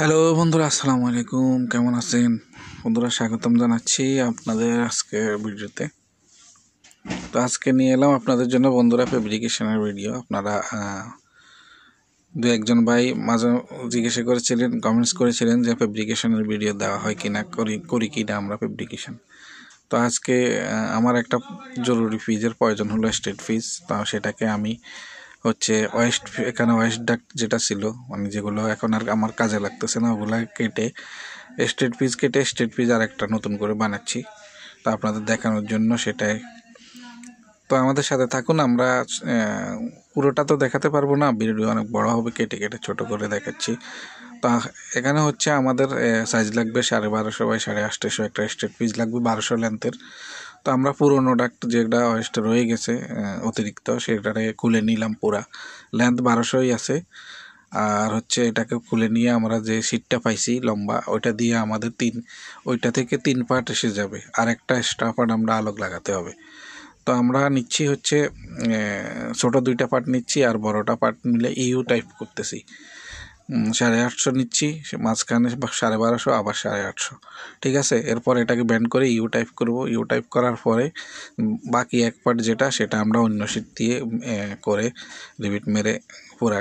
Hello বন্ধুরা আসসালামু আলাইকুম কেমন আছেন বন্ধুরা স্বাগতম জানাচ্ছি আপনাদের আজকের ভিডিওতে তো আজকে নিয়ে এলাম আপনাদের জন্য বন্ধুরা ফেব্রিকেশনের ভিডিও আপনারা দু একজন ভাই মাঝে জিজ্ঞাসা করেছিলেন কমেন্টস করেছিলেন যে ফেব্রিকেশনের ভিডিও দেওয়া হয় কিনা করি করি কি না আমরা ফেব্রিকেশন তো আজকে আমার একটা জরুরি ফিজের প্রয়োজন হলো স্টেট ফিজ তা সেটাকে আমি হচ্ছে ওয়েস্ট এখানে ওয়েস্ট ডাক যেটা ছিল মানে যেগুলো এখন আর আমার কাজে লাগতেছে না ওগুলো কেটে স্ট্রেট পিস কেটে স্ট্রেট পিস আর একটা নতুন করে বানাচ্ছি তা আপনাদের দেখানোর জন্য সেটাই তো আমাদের সাথে থাকুন আমরা পুরোটা তো দেখাতে পারবো না ভিডিও অনেক বড় হবে কেটে কেটে ছোট করে দেখাচ্ছি তা এখানে হচ্ছে আমাদের সাইজ লাগবে সাড়ে বারোশো বাই সাড়ে আটশো একটা স্ট্রেট পিস লাগবে বারোশো লেন্থের তো আমরা পুরোনো ডাক্ট যেটা অয়েস্টার রয়ে গেছে অতিরিক্ত সেটাকে খুলে নিলাম পুরা লেন্থ বারোশোই আছে আর হচ্ছে এটাকে খুলে নিয়ে আমরা যে সিটটা পাইছি লম্বা ওইটা দিয়ে আমাদের তিন ওইটা থেকে তিন পার্ট এসে যাবে আর একটা এক্সট্রা পার্ট আমরা আলোক লাগাতে হবে তো আমরা নিচ্ছি হচ্ছে ছোট দুইটা পার্ট নিচ্ছি আর বড়টা পার্ট মিলে ইউ টাইপ করতেছি সাড়ে আটশো নিচ্ছি মাঝখানে সাড়ে বারোশো আবার সাড়ে আটশো ঠিক আছে এরপর এটাকে ব্যান্ড করে ইউ টাইপ করব ইউ টাইপ করার পরে বাকি এক পার্ট যেটা সেটা আমরা অন্য শিট দিয়ে করে রিপিট মেরে পুরা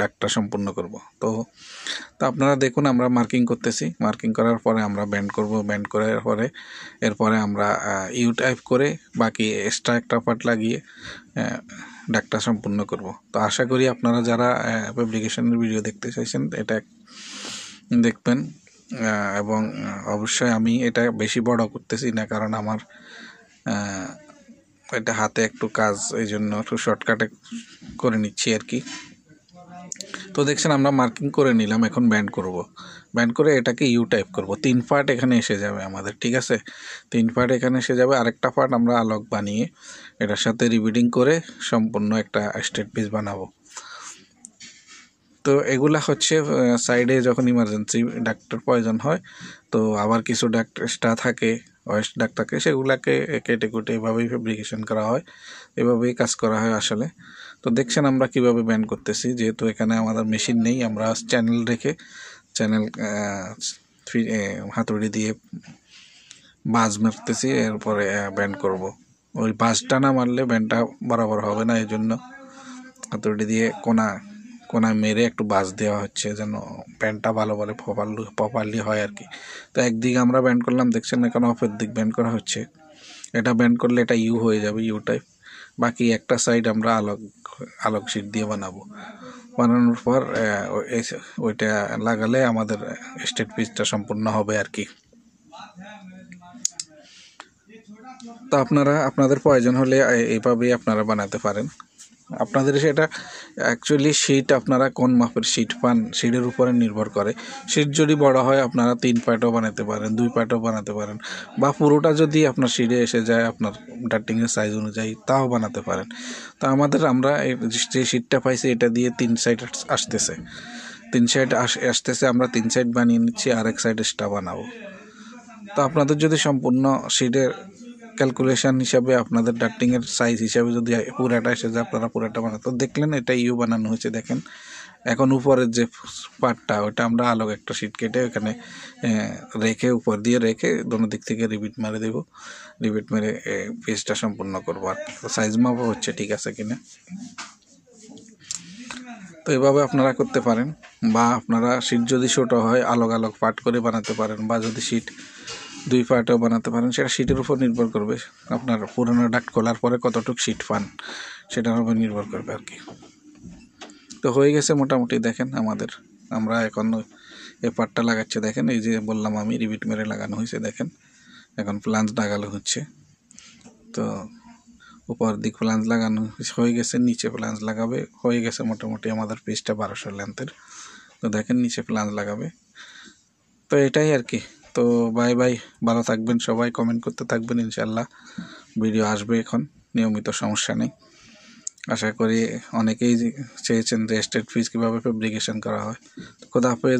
ডাকটা সম্পূর্ণ করব তো তো আপনারা দেখুন আমরা মার্কিং করতেছি মার্কিং করার পরে আমরা ব্যান্ড করব ব্যান্ড করার পরে এরপরে আমরা ইউ টাইপ করে বাকি এক্সট্রা একটা পার্ট লাগিয়ে ডাকটা সম্পূর্ণ করব তো আশা করি আপনারা যারা অ্যাপ্লিকেশনের ভিডিও দেখতে চাইছেন এটা দেখবেন এবং অবশ্যই আমি এটা বেশি বড় করতেছি না কারণ আমার এটা হাতে একটু কাজ এই জন্য একটু শর্টকাটে করে নিচ্ছি আর কি তো দেখছেন আমরা মার্কিং করে নিলাম এখন ব্যান্ড করব। ব্যান্ড করে এটাকে ইউ টাইপ করব তিন পার্ট এখানে এসে যাবে আমাদের ঠিক আছে তিন পার্ট এখানে এসে যাবে আরেকটা পার্ট আমরা আলোক বানিয়ে এটার সাথে রিবিডিং করে সম্পূর্ণ একটা স্টেট পিস বানাবো তো এগুলা হচ্ছে সাইডে যখন ইমার্জেন্সি ডাক্তার প্রয়োজন হয় তো আবার কিছু ডাক্তার থাকে ওয়েস্ট ডাক থাকে সেগুলাকে কেটে কুটে এভাবেই ফেব্রিকেশন করা হয় এভাবেই কাজ করা হয় আসলে তো দেখছেন আমরা কিভাবে ব্যান্ড করতেছি যেহেতু এখানে আমাদের মেশিন নেই আমরা চ্যানেল রেখে চ্যানেল হাতুড়ি দিয়ে বাজ মারতেছি এরপরে ব্যান্ড করব। ওই বাজটা না মারলে ব্যান্ডটা বরাবর হবে না এই জন্য হাতুড়ি দিয়ে কোনা কোনায় মেরে একটু বাস দেওয়া হচ্ছে যেন প্যান্টটা ভালো বলে প্রপারলি প্রপারলি হয় আর কি তো একদিকে আমরা ব্যান্ড করলাম দেখছেন এখন অফের দিক ব্যান্ড করা হচ্ছে এটা ব্যান্ড করলে এটা ইউ হয়ে যাবে ইউ টাইপ বাকি একটা সাইড আমরা আলোক আলোক শিট দিয়ে বানাবো বানানোর পর ওইটা লাগালে আমাদের স্টেট পিচটা সম্পূর্ণ হবে আর কি তো আপনারা আপনাদের প্রয়োজন হলে এইভাবেই আপনারা বানাতে পারেন আপনাদের সেটা অ্যাকচুয়ালি শীট আপনারা কোন মাপের শীট পান শীটের উপরে নির্ভর করে শীট যদি বড় হয় আপনারা তিন পার্টও বানাতে পারেন দুই পার্টও বানাতে পারেন বা পুরোটা যদি আপনার শিটে এসে যায় আপনার ডাটিংয়ের সাইজ অনুযায়ী তাও বানাতে পারেন তো আমাদের আমরা যে শীটটা পাইছি এটা দিয়ে তিন সাইড আসতেছে তিন সাইড আসতেছে আমরা তিন সাইড বানিয়ে নিচ্ছি আর এক সাইড স্টা বানাবো তো আপনাদের যদি সম্পূর্ণ শিটের ক্যালকুলেশন হিসাবে আপনাদের ডাক্টিংয়ের সাইজ হিসাবে যদি পুরাটা এসে যায় আপনারা পুরাটা বানান তো দেখলেন এটা ইউ বানানো হয়েছে দেখেন এখন উপরের যে পার্টটা ওটা আমরা আলোক একটা শিট কেটে ওখানে রেখে উপর দিয়ে রেখে দোনো দিক থেকে রিবিট মেরে দেব রিবিট মেরে পেজটা সম্পূর্ণ করবো আর সাইজ মাপও হচ্ছে ঠিক আছে কিনা তো এভাবে আপনারা করতে পারেন বা আপনারা শীট যদি ছোটো হয় আলোক আলোক পার্ট করে বানাতে পারেন বা যদি শীট দুই পার্টেও বানাতে পারেন সেটা সিটের উপর নির্ভর করবে আপনার পুরোনো ডাক্ট খোলার পরে কতটুকু সিট পান সেটার উপর নির্ভর করবে আর কি তো হয়ে গেছে মোটামুটি দেখেন আমাদের আমরা এখন এ পাটটা লাগাচ্ছে দেখেন এই যে বললাম আমি রিবিট মেরে লাগানো হয়েছে দেখেন এখন প্লাঞ্জ লাগানো হচ্ছে তো উপর দিক প্লাঞ্জ লাগানো হয়ে গেছে নিচে প্লাঞ্জ লাগাবে হয়ে গেছে মোটামুটি আমাদের পিসটা বারোশো লেন্থের তো দেখেন নিচে প্লাঞ্জ লাগাবে তো এটাই আর কি তো বাই বাই ভালো থাকবেন সবাই কমেন্ট করতে থাকবেন ইনশাল্লাহ ভিডিও আসবে এখন নিয়মিত সমস্যা নেই আশা করি অনেকেই চেয়েছেন যে স্টেট ফিজ কীভাবে ফেব্রিকেশন করা হয় খোদা হাফেজ